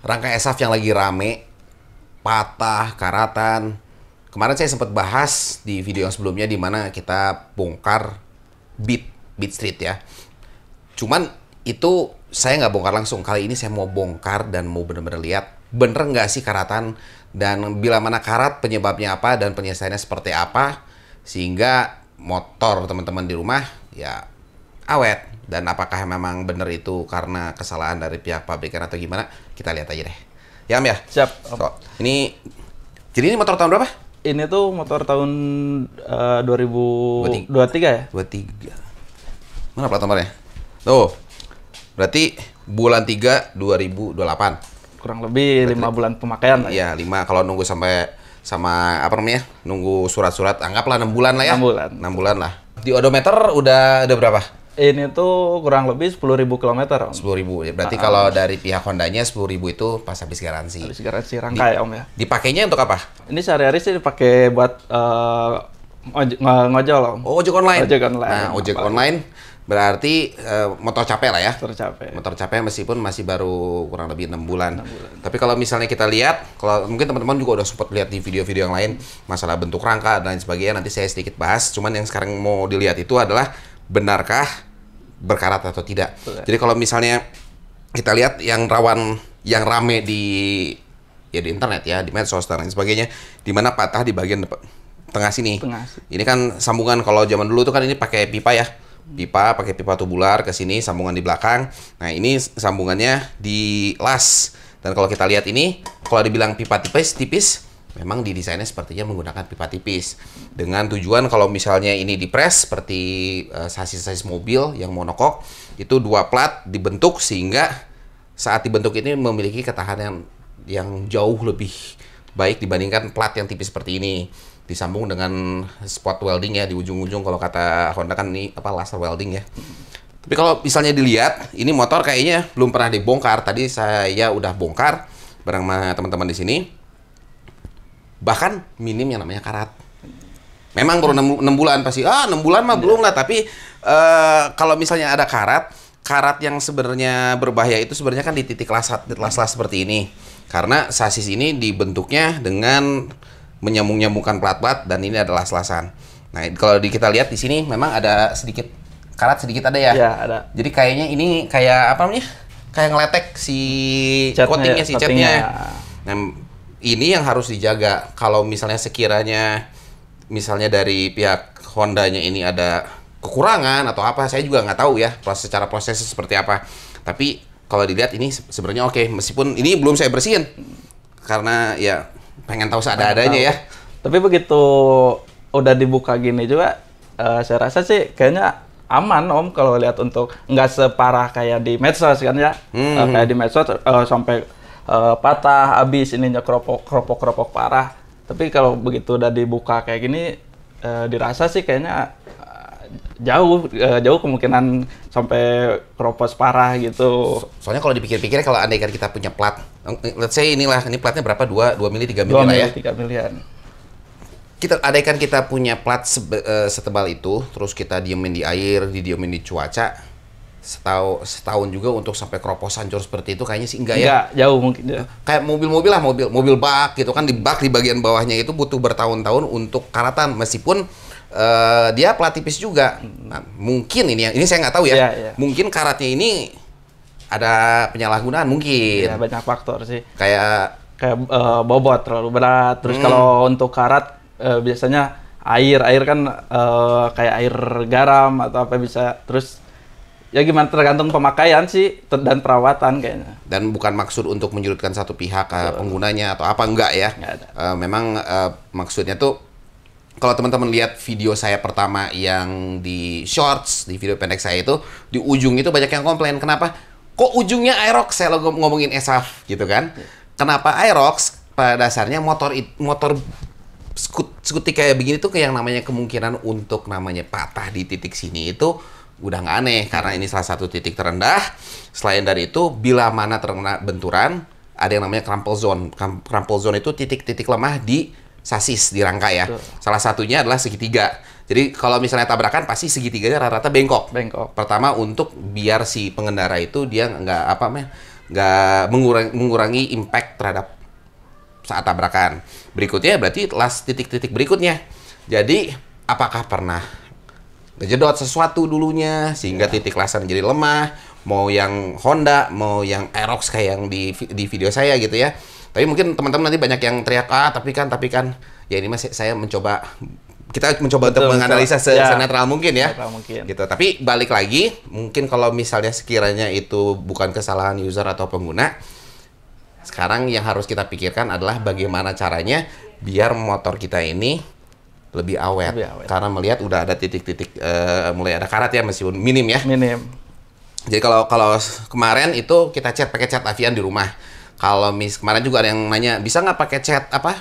rangka esaf yang lagi rame, patah, karatan. Kemarin saya sempat bahas di video yang sebelumnya di mana kita bongkar Beat, Beat Street ya. Cuman itu saya nggak bongkar langsung. Kali ini saya mau bongkar dan mau bener-bener lihat bener nggak sih karatan dan bila mana karat penyebabnya apa dan penyelesaiannya seperti apa sehingga motor teman-teman di rumah ya awet. Dan apakah memang benar itu karena kesalahan dari pihak pabrikan atau gimana? Kita lihat aja deh. Ya, Am ya. Siap. So, ini jadi ini motor tahun berapa? Ini tuh motor tahun uh, eh, 2023 ya? 23. Mana plat nomornya? Tuh. Berarti bulan 3 2028. Kurang lebih Berarti 5 bulan pemakaian lah. Ya. Iya, 5 kalau nunggu sampai sama apa namanya? Nunggu surat-surat anggaplah enam bulan lah ya. Enam bulan. 6 bulan lah. Di odometer udah ada berapa? ini tuh kurang lebih sepuluh ribu 10.000 km. 10.000. Berarti uh, kalau dari pihak Hondanya ribu itu pas habis garansi. Habis garansi rangka Di, ya Om ya. Dipakainya untuk apa? Ini sehari-hari sih dipakai buat uh, ngojol Om. Oh, ojek online. Ojek online. Nah, ojek apa? online berarti uh, motor capek lah ya. Motor capek. Motor capek meskipun masih baru kurang lebih enam bulan. 6 bulan. Tapi kalau misalnya kita lihat, kalau mungkin teman-teman juga udah sempat lihat di video-video yang lain masalah bentuk rangka dan lain sebagainya nanti saya sedikit bahas. Cuman yang sekarang mau dilihat itu adalah benarkah berkarat atau tidak. Betul. Ya. Jadi kalau misalnya kita lihat yang rawan yang rame di ya di internet ya, di medsos dan lain sebagainya, di mana patah di bagian depan tengah sini. Tengah. Ini kan sambungan kalau zaman dulu tuh kan ini pakai pipa ya. Pipa pakai pipa tubular ke sini sambungan di belakang. Nah, ini sambungannya di las. Dan kalau kita lihat ini, kalau dibilang pipa tipis tipis, memang didesainnya sepertinya menggunakan pipa tipis dengan tujuan kalau misalnya ini dipres seperti eh, sasis-sasis mobil yang monokok itu dua plat dibentuk sehingga saat dibentuk ini memiliki ketahanan yang jauh lebih baik dibandingkan plat yang tipis seperti ini disambung dengan spot welding ya di ujung-ujung kalau kata Honda kan ini apa laser welding ya tapi kalau misalnya dilihat ini motor kayaknya belum pernah dibongkar tadi saya udah bongkar bareng teman-teman di sini bahkan minim yang namanya karat. Memang baru enam bulan pasti. Ah, enam bulan mah iya. belum lah, tapi uh, kalau misalnya ada karat, karat yang sebenarnya berbahaya itu sebenarnya kan di titik las-las seperti ini. Karena sasis ini dibentuknya dengan menyambungnya nyambungkan plat-plat dan ini adalah selasan. Nah, kalau kita lihat di sini memang ada sedikit karat sedikit ada ya. Iya, ada. Jadi kayaknya ini kayak apa namanya? Kayak ngeletek si ya, coatingnya si catnya. Ya. Nah, ini yang harus dijaga. Kalau misalnya sekiranya misalnya dari pihak Hondanya ini ada kekurangan atau apa, saya juga nggak tahu ya proses secara proses seperti apa. Tapi kalau dilihat ini sebenarnya oke, okay. meskipun ini belum saya bersihin karena ya pengen tahu seada-adanya ya. Tapi begitu udah dibuka gini juga, uh, saya rasa sih kayaknya aman om kalau lihat untuk nggak separah kayak di medsos kan ya, hmm. uh, kayak hmm. di medsos uh, sampai uh, patah habis ininya keropok keropok keropok parah tapi kalau begitu udah dibuka kayak gini uh, dirasa sih kayaknya eh, jauh uh, jauh kemungkinan sampai keropos parah gitu. So, soalnya kalau dipikir-pikir kalau kan kita punya plat, let's say inilah ini platnya berapa? 2 2 mili 3 mili, 2 ya. mili ya. 3 milian. Kita adaikan kita punya plat se uh, setebal itu, terus kita diemin di air, didiemin di cuaca, setahun setahun juga untuk sampai keroposan jor seperti itu kayaknya sih enggak, ya? enggak ya jauh mungkin ya. kayak mobil-mobil lah mobil mobil bak gitu kan di bak di bagian bawahnya itu butuh bertahun-tahun untuk karatan meskipun uh, dia plat tipis juga nah, mungkin ini yang ini saya nggak tahu ya, ya, ya mungkin karatnya ini ada penyalahgunaan mungkin ya, banyak faktor sih kayak kayak uh, bobot terlalu berat terus hmm. kalau untuk karat uh, biasanya air air kan uh, kayak air garam atau apa bisa terus ya gimana tergantung pemakaian sih dan perawatan kayaknya dan bukan maksud untuk menyudutkan satu pihak uh, penggunanya atau apa enggak ya uh, memang uh, maksudnya tuh kalau teman-teman lihat video saya pertama yang di shorts di video pendek saya itu di ujung itu banyak yang komplain kenapa kok ujungnya Aerox saya lo ngomongin Esaf gitu kan iya. kenapa Aerox pada dasarnya motor motor skut skuti kayak begini tuh yang namanya kemungkinan untuk namanya patah di titik sini itu udah nggak aneh karena ini salah satu titik terendah. Selain dari itu, bila mana terkena benturan, ada yang namanya crumple zone. Crumple zone itu titik-titik lemah di sasis di rangka ya. Salah satunya adalah segitiga. Jadi kalau misalnya tabrakan pasti segitiganya rata-rata bengkok. Bengkok. Pertama untuk biar si pengendara itu dia nggak apa meh, nggak mengurangi, mengurangi impact terhadap saat tabrakan. Berikutnya berarti last titik-titik berikutnya. Jadi apakah pernah kejedot sesuatu dulunya sehingga yeah. titik lasan jadi lemah mau yang Honda mau yang Aerox kayak yang di di video saya gitu ya tapi mungkin teman-teman nanti banyak yang teriak ah tapi kan tapi kan ya ini masih saya mencoba kita mencoba Betul, untuk menganalisa se ya, senetral mungkin ya. Senetral mungkin. Gitu. Tapi balik lagi, mungkin kalau misalnya sekiranya itu bukan kesalahan user atau pengguna, sekarang yang harus kita pikirkan adalah bagaimana caranya biar motor kita ini lebih awet, lebih awet. karena melihat udah ada titik-titik uh, mulai ada karat ya meskipun minim ya. Minim. Jadi kalau kalau kemarin itu kita cat pakai cat avian di rumah. Kalau mis kemarin juga ada yang nanya bisa nggak pakai cat apa?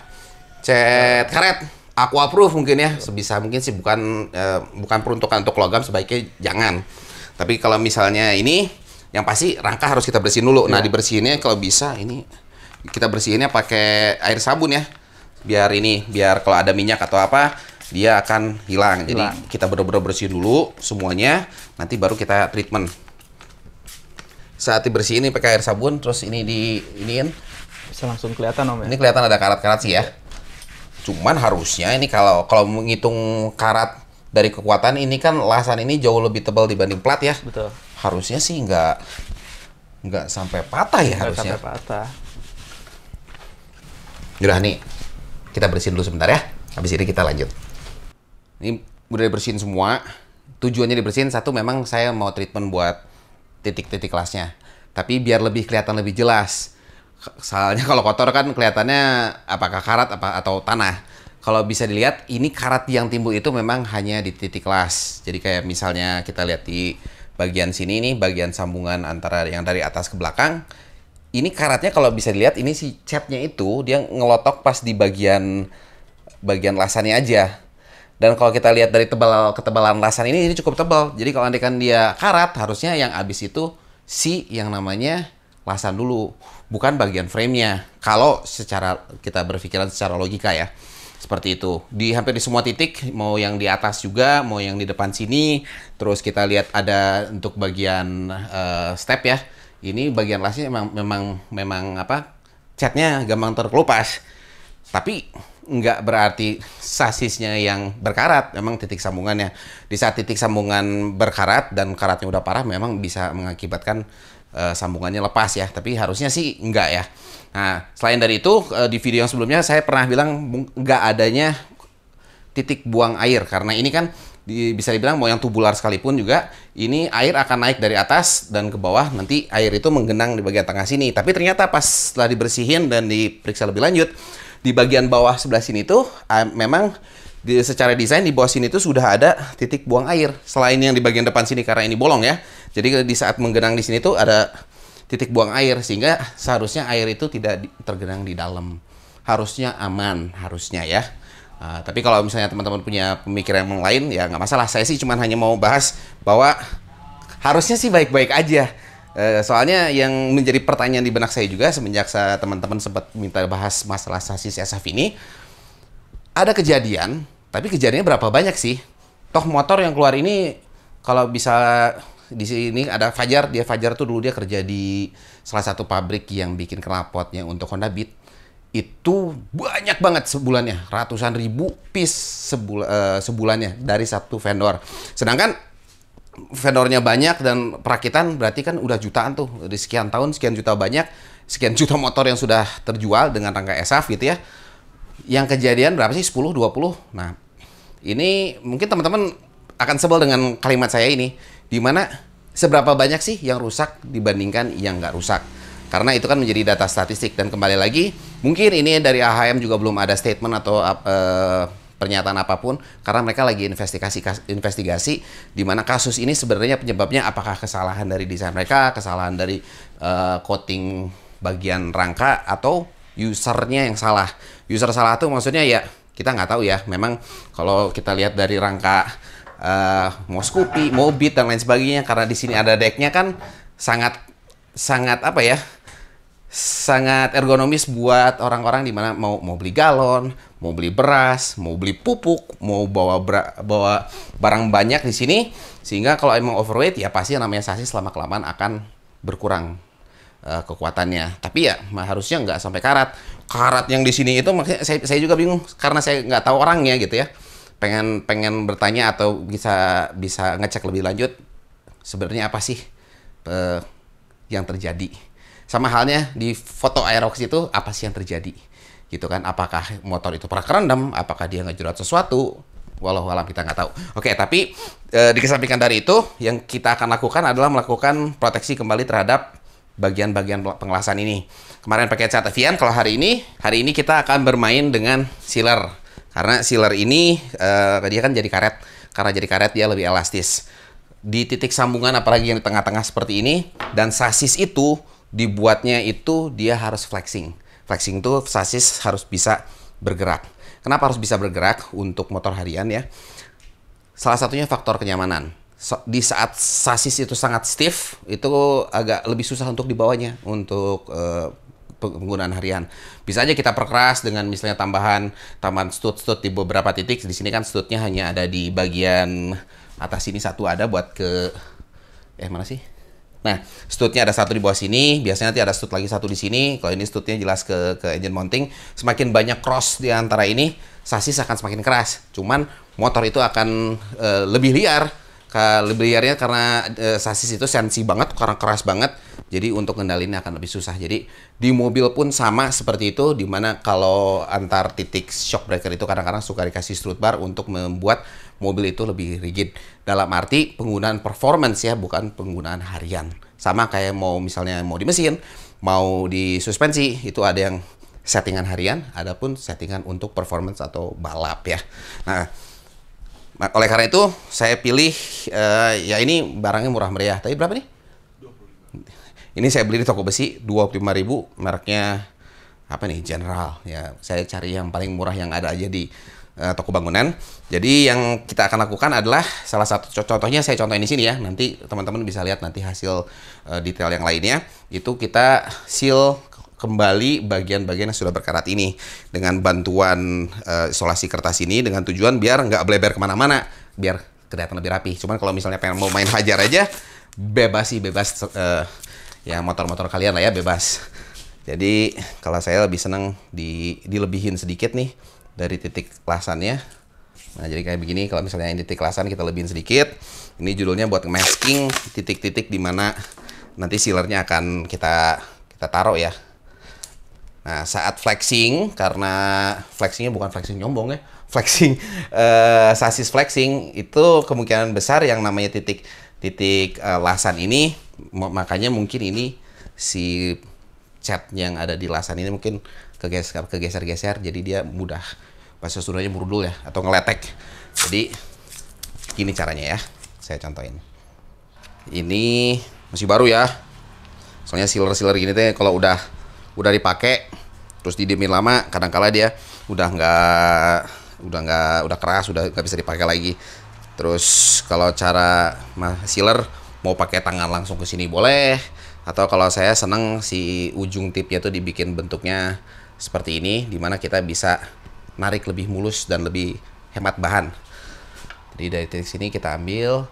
Cat karet aqua proof mungkin ya sebisa mungkin sih bukan uh, bukan peruntukan untuk logam sebaiknya jangan. Tapi kalau misalnya ini yang pasti rangka harus kita bersihin dulu. Ya. Nah iya. dibersihinnya kalau bisa ini kita bersihinnya pakai air sabun ya biar ini biar kalau ada minyak atau apa dia akan hilang. Jadi kita benar-benar bersih dulu semuanya, nanti baru kita treatment. Saat dibersihin ini pakai air sabun, terus ini di iniin. Bisa langsung kelihatan om ya. Ini kelihatan ada karat-karat sih ya. Cuman harusnya ini kalau kalau menghitung karat dari kekuatan ini kan lasan ini jauh lebih tebal dibanding plat ya. Betul. Harusnya sih nggak nggak sampai patah ya nggak harusnya. Sampai patah. Udah nih, kita bersihin dulu sebentar ya. Habis ini kita lanjut. Ini udah dibersihin semua. Tujuannya dibersihin satu memang saya mau treatment buat titik-titik kelasnya. Tapi biar lebih kelihatan lebih jelas. Soalnya kalau kotor kan kelihatannya apakah karat apa atau tanah. Kalau bisa dilihat ini karat yang timbul itu memang hanya di titik kelas. Jadi kayak misalnya kita lihat di bagian sini nih bagian sambungan antara yang dari atas ke belakang ini karatnya kalau bisa dilihat ini si capnya itu dia ngelotok pas di bagian bagian lasannya aja. Dan kalau kita lihat dari tebal ketebalan lasan ini ini cukup tebal. Jadi kalau andaikan dia karat harusnya yang habis itu si yang namanya lasan dulu, bukan bagian framenya. Kalau secara kita berpikiran secara logika ya. Seperti itu. Di hampir di semua titik, mau yang di atas juga, mau yang di depan sini, terus kita lihat ada untuk bagian uh, step ya ini bagian lasnya memang memang memang apa catnya gampang terkelupas tapi nggak berarti sasisnya yang berkarat memang titik sambungannya di saat titik sambungan berkarat dan karatnya udah parah memang bisa mengakibatkan e, sambungannya lepas ya tapi harusnya sih nggak ya nah selain dari itu e, di video yang sebelumnya saya pernah bilang nggak adanya titik buang air karena ini kan di, bisa dibilang mau yang tubular sekalipun juga ini air akan naik dari atas dan ke bawah nanti air itu menggenang di bagian tengah sini tapi ternyata pas setelah dibersihin dan diperiksa lebih lanjut di bagian bawah sebelah sini itu memang di, secara desain di bawah sini itu sudah ada titik buang air selain yang di bagian depan sini karena ini bolong ya jadi di saat menggenang di sini tuh ada titik buang air sehingga seharusnya air itu tidak tergenang di dalam harusnya aman harusnya ya Uh, tapi kalau misalnya teman-teman punya pemikiran yang lain ya nggak masalah. Saya sih cuma hanya mau bahas bahwa harusnya sih baik-baik aja. Uh, soalnya yang menjadi pertanyaan di benak saya juga semenjak teman-teman sempat minta bahas masalah sasis SF ini ada kejadian, tapi kejadiannya berapa banyak sih? Toh motor yang keluar ini kalau bisa di sini ada Fajar, dia Fajar tuh dulu dia kerja di salah satu pabrik yang bikin knalpotnya untuk Honda Beat itu banyak banget sebulannya ratusan ribu piece sebul uh, eh, sebulannya dari satu vendor sedangkan vendornya banyak dan perakitan berarti kan udah jutaan tuh di sekian tahun sekian juta banyak sekian juta motor yang sudah terjual dengan rangka esaf gitu ya yang kejadian berapa sih 10 20 nah ini mungkin teman-teman akan sebel dengan kalimat saya ini di mana seberapa banyak sih yang rusak dibandingkan yang nggak rusak karena itu kan menjadi data statistik dan kembali lagi mungkin ini dari AHM juga belum ada statement atau uh, pernyataan apapun karena mereka lagi investigasi investigasi di mana kasus ini sebenarnya penyebabnya apakah kesalahan dari desain mereka kesalahan dari uh, eh, coating bagian rangka atau usernya yang salah user salah tuh maksudnya ya kita nggak tahu ya memang kalau kita lihat dari rangka uh, mau mobit dan lain sebagainya karena di sini ada decknya kan sangat sangat apa ya sangat ergonomis buat orang-orang di mana mau mau beli galon, mau beli beras, mau beli pupuk, mau bawa bra, bawa barang banyak di sini sehingga kalau emang overweight ya pasti namanya sasis selama kelamaan akan berkurang uh, kekuatannya. Tapi ya harusnya nggak sampai karat. Karat yang di sini itu makanya saya, saya juga bingung karena saya nggak tahu orangnya gitu ya. Pengen pengen bertanya atau bisa bisa ngecek lebih lanjut sebenarnya apa sih uh, yang terjadi sama halnya di foto aerox itu apa sih yang terjadi gitu kan apakah motor itu pernah kerendam apakah dia ngejerat sesuatu walau alam kita nggak tahu oke tapi e, eh, dikesampingkan dari itu yang kita akan lakukan adalah melakukan proteksi kembali terhadap bagian-bagian pengelasan ini kemarin pakai cat Evian kalau hari ini hari ini kita akan bermain dengan sealer karena sealer ini e, dia kan jadi karet karena jadi karet dia lebih elastis di titik sambungan apalagi yang di tengah-tengah seperti ini dan sasis itu dibuatnya itu dia harus flexing. Flexing itu sasis harus bisa bergerak. Kenapa harus bisa bergerak untuk motor harian ya? Salah satunya faktor kenyamanan. So, di saat sasis itu sangat stiff, itu agak lebih susah untuk dibawanya untuk uh, penggunaan harian. Bisa aja kita perkeras dengan misalnya tambahan tambahan stud-stud di beberapa titik. Di sini kan studnya hanya ada di bagian atas sini satu ada buat ke eh mana sih? Nah, studnya ada satu di bawah sini, biasanya nanti ada stud lagi satu di sini. Kalau ini studnya jelas ke, ke engine mounting, semakin banyak cross di antara ini, sasis akan semakin keras. Cuman motor itu akan e, lebih liar. ke, lebih liarnya karena e, sasis itu sensi banget, karena keras banget. Jadi untuk kendali ini akan lebih susah. Jadi di mobil pun sama seperti itu, dimana kalau antar titik shock breaker itu kadang-kadang suka dikasih strut bar untuk membuat mobil itu lebih rigid. Dalam arti penggunaan performance ya, bukan penggunaan harian. Sama kayak mau misalnya mau di mesin, mau di suspensi, itu ada yang settingan harian, ada pun settingan untuk performance atau balap ya. Nah, oleh karena itu saya pilih uh, ya ini barangnya murah meriah. Tapi berapa nih? 25. Ini saya beli di toko besi 25.000 mereknya apa nih General ya. Saya cari yang paling murah yang ada aja di uh, toko bangunan. Jadi yang kita akan lakukan adalah salah satu contohnya saya contohin di sini ya. Nanti teman-teman bisa lihat nanti hasil uh, detail yang lainnya. Itu kita seal kembali bagian-bagian yang sudah berkarat ini dengan bantuan uh, isolasi kertas ini dengan tujuan biar nggak bleber kemana-mana, biar kelihatan lebih rapi. Cuman kalau misalnya pengen mau main hajar aja, bebas sih bebas uh, ya motor-motor kalian lah ya bebas. Jadi kalau saya lebih seneng di dilebihin sedikit nih dari titik kelasannya. Nah, jadi kayak begini kalau misalnya ini titik lasan kita lebihin sedikit. Ini judulnya buat masking titik-titik di mana nanti sealernya akan kita kita taruh ya. Nah, saat flexing karena flexingnya bukan flexing nyombong ya, flexing eh, sasis flexing itu kemungkinan besar yang namanya titik titik eh, lasan ini makanya mungkin ini si cat yang ada di lasan ini mungkin kegeser kegeser-geser jadi dia mudah bahasa Sundanya murdul ya atau ngeletek. Jadi gini caranya ya. Saya contohin. Ini masih baru ya. Soalnya sealer-sealer gini teh kalau udah udah dipakai terus didiemin lama kadang kala dia udah nggak udah nggak udah keras udah nggak bisa dipakai lagi terus kalau cara sealer mau pakai tangan langsung ke sini boleh atau kalau saya seneng si ujung tipnya tuh dibikin bentuknya seperti ini dimana kita bisa narik lebih mulus dan lebih hemat bahan. Jadi dari titik sini kita ambil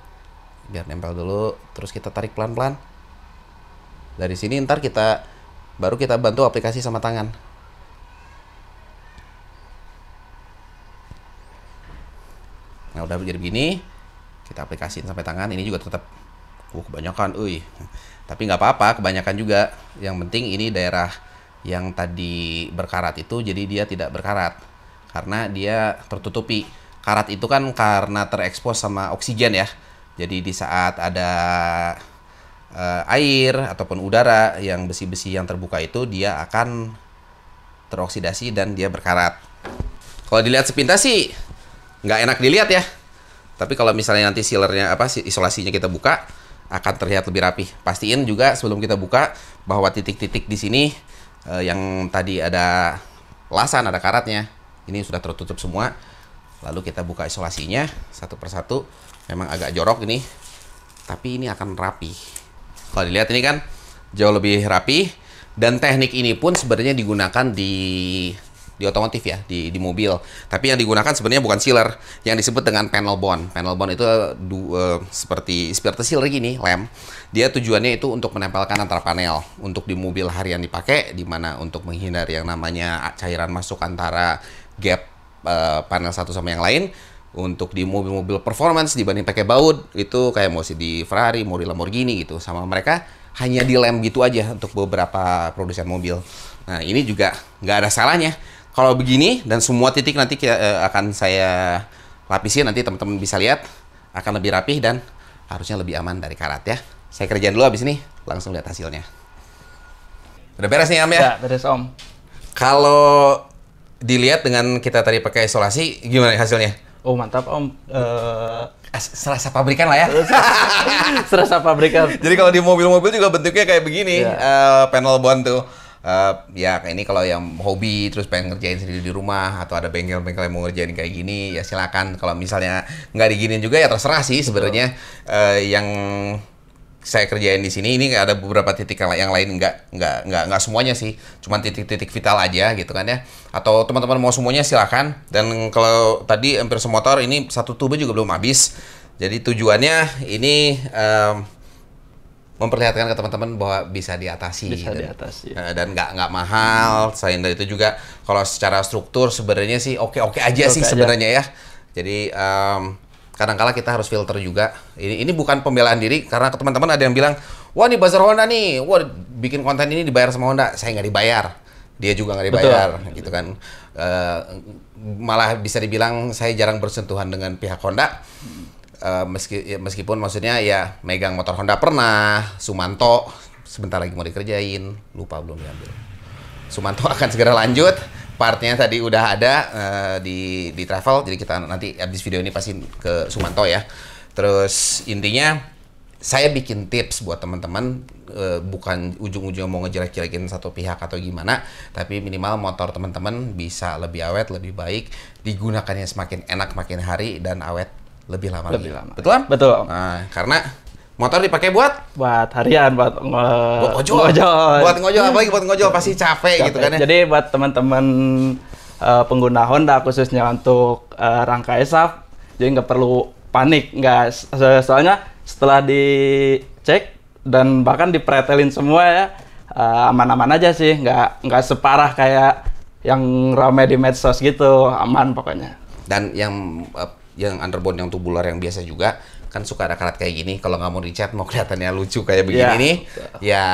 biar nempel dulu terus kita tarik pelan-pelan dari sini ntar kita baru kita bantu aplikasi sama tangan nah udah jadi begini kita aplikasiin sampai tangan ini juga tetap uh kebanyakan ui. tapi nggak apa-apa kebanyakan juga yang penting ini daerah yang tadi berkarat itu jadi dia tidak berkarat karena dia tertutupi. Karat itu kan karena terekspos sama oksigen ya. Jadi di saat ada uh, air ataupun udara yang besi-besi yang terbuka itu dia akan teroksidasi dan dia berkarat. Kalau dilihat sepintas sih nggak enak dilihat ya. Tapi kalau misalnya nanti sealernya apa isolasinya kita buka akan terlihat lebih rapi. Pastiin juga sebelum kita buka bahwa titik-titik di sini eh, yang tadi ada lasan ada karatnya ini sudah tertutup semua lalu kita buka isolasinya satu persatu memang agak jorok ini tapi ini akan rapi kalau dilihat ini kan jauh lebih rapi dan teknik ini pun sebenarnya digunakan di di otomotif ya di, di mobil tapi yang digunakan sebenarnya bukan sealer yang disebut dengan panel bond panel bond itu du, uh, seperti seperti sealer gini lem dia tujuannya itu untuk menempelkan antara panel untuk di mobil harian dipakai dimana untuk menghindari yang namanya cairan masuk antara gap uh, panel satu sama yang lain untuk di mobil-mobil performance dibanding pakai baut itu kayak mau di Ferrari, mau di Lamborghini gitu sama mereka hanya di lem gitu aja untuk beberapa produsen mobil. Nah ini juga nggak ada salahnya kalau begini dan semua titik nanti uh, akan saya lapisin nanti teman-teman bisa lihat akan lebih rapih dan harusnya lebih aman dari karat ya. Saya kerjain dulu abis ini langsung lihat hasilnya. Udah beres nih Am ya? Udah beres Om. Kalau dilihat dengan kita tadi pakai isolasi gimana hasilnya? Oh mantap om. Uh, serasa pabrikan lah ya. serasa pabrikan. Jadi kalau di mobil-mobil juga bentuknya kayak begini yeah. Iya. uh, panel bond tuh. Uh, ya ini kalau yang hobi terus pengen ngerjain sendiri di rumah atau ada bengkel-bengkel yang mau ngerjain kayak gini ya silakan kalau misalnya nggak diginin juga ya terserah sih sebenarnya uh, yang saya kerjain di sini ini ada beberapa titik yang lain nggak nggak nggak nggak semuanya sih cuman titik-titik vital aja gitu kan ya atau teman-teman mau semuanya silahkan dan kalau tadi hampir semotor ini satu tube juga belum habis jadi tujuannya ini um, memperlihatkan ke teman-teman bahwa bisa diatasi bisa dan, diatasi ya. Eh, dan nggak nggak mahal hmm. selain dari itu juga kalau secara struktur sebenarnya sih oke oke aja oke sih sebenarnya ya jadi um, Kadang-kala kita harus filter juga. Ini ini bukan pembelaan diri karena teman-teman ada yang bilang, "Wah, ini buzzer Honda nih. Wah, bikin konten ini dibayar sama Honda." Saya nggak dibayar. Dia juga nggak dibayar Betul. gitu kan. Uh, malah bisa dibilang saya jarang bersentuhan dengan pihak Honda. Uh, meski, ya, meskipun maksudnya ya megang motor Honda pernah, Sumanto sebentar lagi mau dikerjain, lupa belum diambil. Sumanto akan segera lanjut partnya tadi udah ada uh, di di travel jadi kita nanti habis video ini pasti ke Sumanto ya terus intinya saya bikin tips buat teman-teman uh, bukan ujung-ujungnya mau ngejelek-jelekin satu pihak atau gimana tapi minimal motor teman-teman bisa lebih awet lebih baik digunakannya semakin enak makin hari dan awet lebih lama lebih lagi. lama betul betul nah, karena Motor dipakai buat? Buat harian, buat, nge... buat ngojol. ngojol. Buat ngojol, lagi? buat ngojol pasti capek, capek. gitu kan ya. Jadi buat teman-teman uh, pengguna Honda khususnya untuk uh, eh, rangka esaf, jadi nggak perlu panik, nggak soalnya setelah dicek dan bahkan dipretelin semua ya eh, aman-aman uh, aja sih, nggak nggak separah kayak yang ramai di medsos gitu, aman pokoknya. Dan yang uh, yang underbone yang tubular yang biasa juga kan suka ada karat kayak gini kalau nggak mau dicat mau kelihatannya lucu kayak begini yeah. nih ya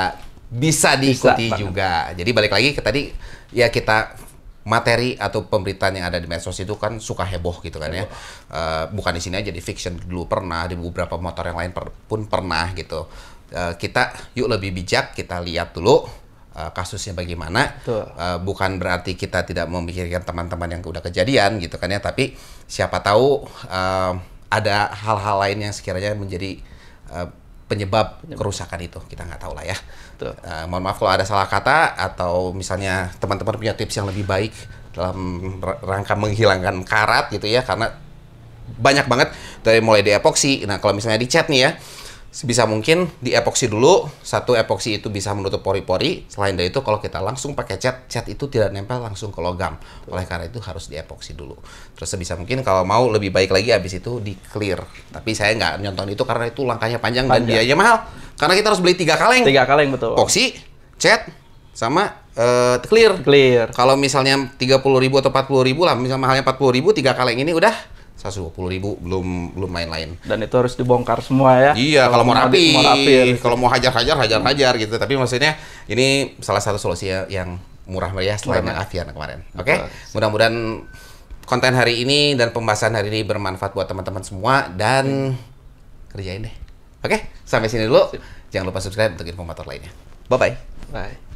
bisa diikuti bisa, juga jadi balik lagi ke tadi ya kita materi atau pemberitaan yang ada di medsos itu kan suka heboh gitu kan ya uh, bukan di sini aja di fiction dulu pernah di beberapa motor yang lain per, pun pernah gitu uh, kita yuk lebih bijak kita lihat dulu eh, kasusnya bagaimana uh, bukan berarti kita tidak memikirkan teman-teman yang udah kejadian gitu kan ya tapi siapa tahu uh, ada hal-hal lain yang sekiranya menjadi uh, penyebab, penyebab kerusakan itu kita nggak tahu lah ya. Uh, mohon maaf kalau ada salah kata atau misalnya teman-teman punya tips yang lebih baik dalam rangka menghilangkan karat gitu ya karena banyak banget dari mulai di epoksi. Nah kalau misalnya dicat nih ya sebisa mungkin di epoksi dulu satu epoksi itu bisa menutup pori-pori selain dari itu kalau kita langsung pakai cat cat itu tidak nempel langsung ke logam oleh karena itu harus di epoksi dulu terus sebisa mungkin kalau mau lebih baik lagi habis itu di clear tapi saya nggak nyonton itu karena itu langkahnya panjang, panjang. dan biayanya mahal karena kita harus beli tiga kaleng tiga kaleng betul epoksi cat sama uh, clear clear kalau misalnya tiga puluh ribu atau empat puluh ribu lah misalnya mahalnya empat puluh ribu tiga kaleng ini udah 120 ribu belum belum main-lain. Dan itu harus dibongkar semua ya. Iya, kalau, mau rapi, mau rapi kalau mau hajar-hajar hajar-hajar gitu. Tapi maksudnya ini salah satu solusi ya yang murah meriah ya selain yang Avian kemarin. Oke. Okay? Mudah-mudahan konten hari ini dan pembahasan hari ini bermanfaat buat teman-teman semua dan hmm. kerjain deh. Oke, okay? sampai sini dulu. Jangan lupa subscribe untuk informator lainnya. Bye-bye. Bye.